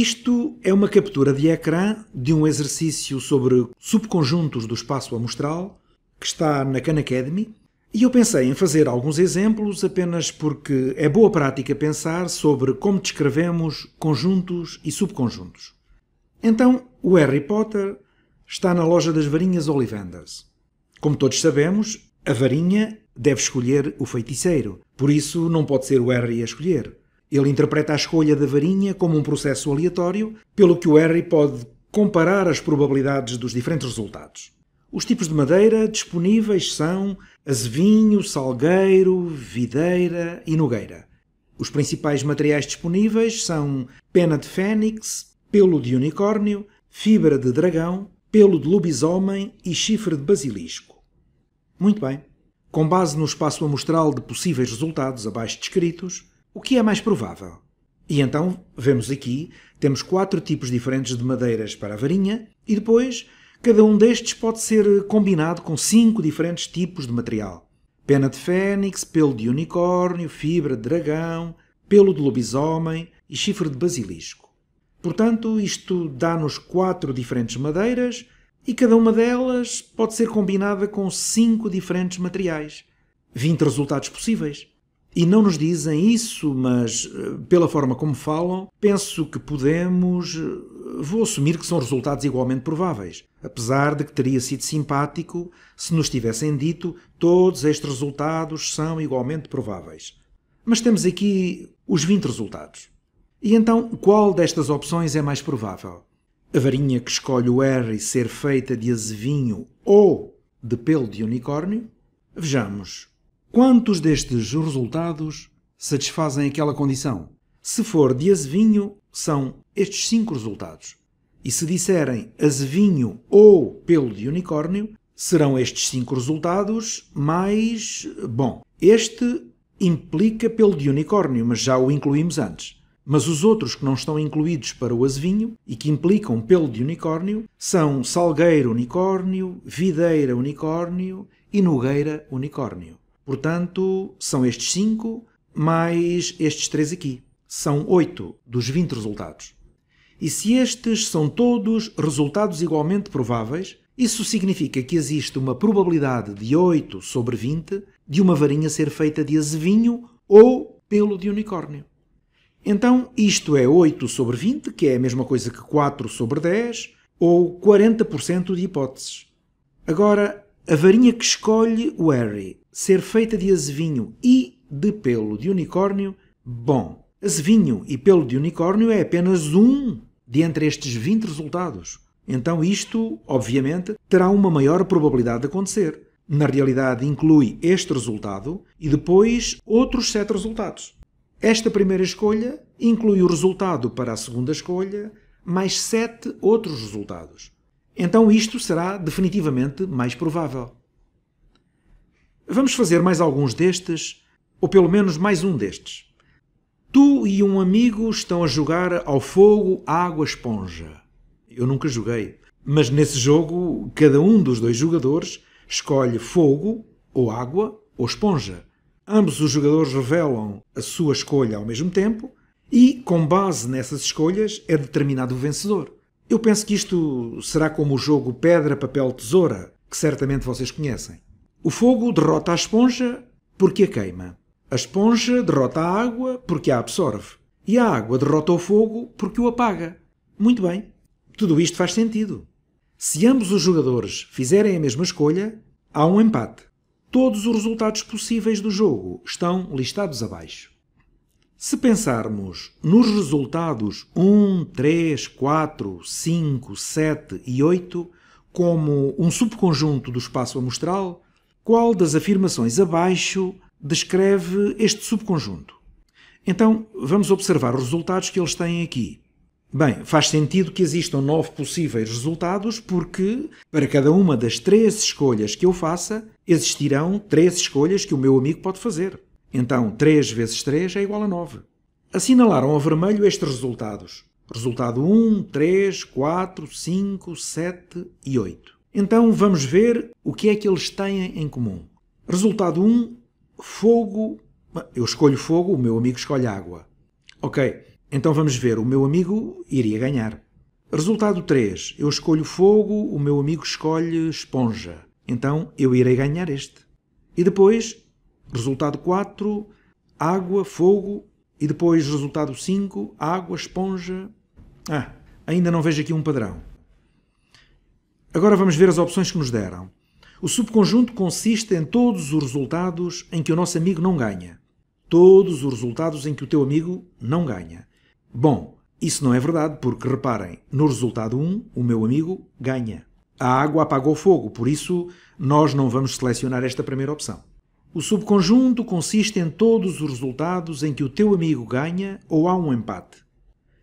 Isto é uma captura de ecrã de um exercício sobre subconjuntos do espaço amostral que está na Khan Academy e eu pensei em fazer alguns exemplos apenas porque é boa prática pensar sobre como descrevemos conjuntos e subconjuntos. Então, o Harry Potter está na loja das varinhas Ollivanders. Como todos sabemos, a varinha deve escolher o feiticeiro, por isso não pode ser o Harry a escolher. Ele interpreta a escolha da varinha como um processo aleatório, pelo que o Harry pode comparar as probabilidades dos diferentes resultados. Os tipos de madeira disponíveis são azevinho, salgueiro, videira e nogueira. Os principais materiais disponíveis são pena de fênix, pelo de unicórnio, fibra de dragão, pelo de lobisomem e chifre de basilisco. Muito bem. Com base no espaço amostral de possíveis resultados abaixo descritos, o que é mais provável? E então, vemos aqui, temos quatro tipos diferentes de madeiras para a varinha e depois cada um destes pode ser combinado com cinco diferentes tipos de material. Pena de fênix, pelo de unicórnio, fibra de dragão, pelo de lobisomem e chifre de basilisco. Portanto, isto dá-nos quatro diferentes madeiras e cada uma delas pode ser combinada com cinco diferentes materiais. 20 resultados possíveis e não nos dizem isso, mas eh, pela forma como falam, penso que podemos. Eh, vou assumir que são resultados igualmente prováveis, apesar de que teria sido simpático se nos tivessem dito todos estes resultados são igualmente prováveis. Mas temos aqui os 20 resultados. E então, qual destas opções é mais provável? A varinha que escolhe o R ser feita de azevinho ou de pelo de unicórnio? Vejamos. Quantos destes resultados satisfazem aquela condição? Se for de azevinho, são estes cinco resultados. E se disserem azevinho ou pelo de unicórnio, serão estes cinco resultados mais. Bom, este implica pelo de unicórnio, mas já o incluímos antes. Mas os outros que não estão incluídos para o azevinho e que implicam pelo de unicórnio são salgueiro unicórnio, videira unicórnio e nogueira unicórnio. Portanto, são estes 5 mais estes 3 aqui. São 8 dos 20 resultados. E se estes são todos resultados igualmente prováveis, isso significa que existe uma probabilidade de 8 sobre 20 de uma varinha ser feita de azevinho ou pelo de unicórnio. Então, isto é 8 sobre 20, que é a mesma coisa que 4 sobre 10, ou 40% de hipóteses. Agora, a varinha que escolhe o Harry ser feita de azevinho e de pelo de unicórnio, bom. Azevinho e pelo de unicórnio é apenas um de entre estes 20 resultados. Então isto, obviamente, terá uma maior probabilidade de acontecer. Na realidade, inclui este resultado e depois outros sete resultados. Esta primeira escolha inclui o resultado para a segunda escolha, mais sete outros resultados. Então isto será definitivamente mais provável. Vamos fazer mais alguns destes, ou pelo menos mais um destes. Tu e um amigo estão a jogar ao fogo água esponja. Eu nunca joguei, mas nesse jogo cada um dos dois jogadores escolhe fogo, ou água, ou esponja. Ambos os jogadores revelam a sua escolha ao mesmo tempo e, com base nessas escolhas, é determinado o vencedor. Eu penso que isto será como o jogo Pedra, Papel, Tesoura, que certamente vocês conhecem. O fogo derrota a esponja porque a queima. A esponja derrota a água porque a absorve. E a água derrota o fogo porque o apaga. Muito bem, tudo isto faz sentido. Se ambos os jogadores fizerem a mesma escolha, há um empate. Todos os resultados possíveis do jogo estão listados abaixo. Se pensarmos nos resultados 1, 3, 4, 5, 7 e 8 como um subconjunto do espaço amostral, qual das afirmações abaixo descreve este subconjunto? Então, vamos observar os resultados que eles têm aqui. Bem, faz sentido que existam nove possíveis resultados, porque para cada uma das três escolhas que eu faça, existirão três escolhas que o meu amigo pode fazer. Então, 3 vezes 3 é igual a 9. Assinalaram a vermelho estes resultados: resultado 1, 3, 4, 5, 7 e 8. Então vamos ver o que é que eles têm em comum. Resultado 1, fogo. Eu escolho fogo, o meu amigo escolhe água. Ok, então vamos ver, o meu amigo iria ganhar. Resultado 3, eu escolho fogo, o meu amigo escolhe esponja. Então eu irei ganhar este. E depois, resultado 4, água, fogo. E depois, resultado 5, água, esponja. Ah, ainda não vejo aqui um padrão. Agora vamos ver as opções que nos deram. O subconjunto consiste em todos os resultados em que o nosso amigo não ganha. Todos os resultados em que o teu amigo não ganha. Bom, isso não é verdade, porque reparem, no resultado 1, o meu amigo ganha. A água apagou fogo, por isso nós não vamos selecionar esta primeira opção. O subconjunto consiste em todos os resultados em que o teu amigo ganha ou há um empate.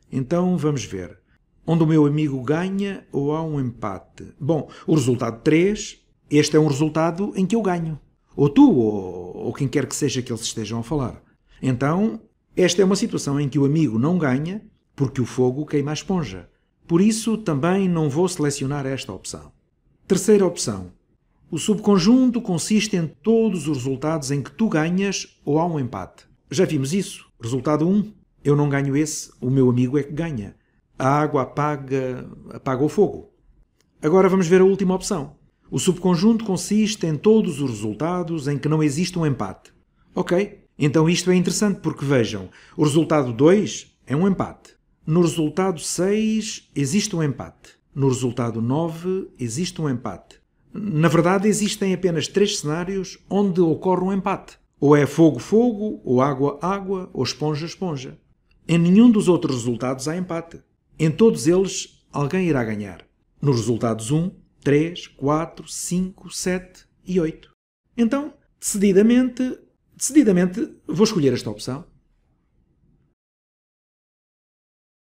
Então vamos ver onde o meu amigo ganha ou há um empate? Bom, o resultado 3, este é um resultado em que eu ganho. Ou tu, ou, ou quem quer que seja que eles estejam a falar. Então, esta é uma situação em que o amigo não ganha porque o fogo queima a esponja. Por isso, também não vou selecionar esta opção. Terceira opção. O subconjunto consiste em todos os resultados em que tu ganhas ou há um empate. Já vimos isso. Resultado 1. Eu não ganho esse, o meu amigo é que ganha. A água apaga, apaga o fogo. Agora vamos ver a última opção. O subconjunto consiste em todos os resultados em que não existe um empate. Ok, então isto é interessante porque vejam, o resultado 2 é um empate. No resultado 6 existe um empate. No resultado 9 existe um empate. Na verdade, existem apenas três cenários onde ocorre um empate. Ou é fogo-fogo, ou água-água, ou esponja-esponja. Em nenhum dos outros resultados há empate. Em todos eles, alguém irá ganhar. Nos resultados 1, 3, 4, 5, 7 e 8. Então, decididamente, decididamente vou escolher esta opção.